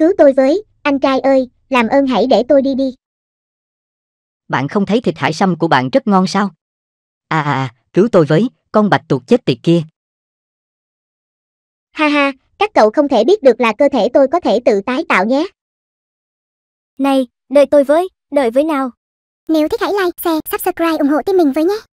cứu tôi với, anh trai ơi, làm ơn hãy để tôi đi đi. Bạn không thấy thịt hải sâm của bạn rất ngon sao? À à, à cứu tôi với, con bạch tuộc chết tiệt kia. Ha ha, các cậu không thể biết được là cơ thể tôi có thể tự tái tạo nhé. Này, đợi tôi với, đợi với nào. Nếu thích hãy like, share, subscribe ủng hộ team mình với nhé.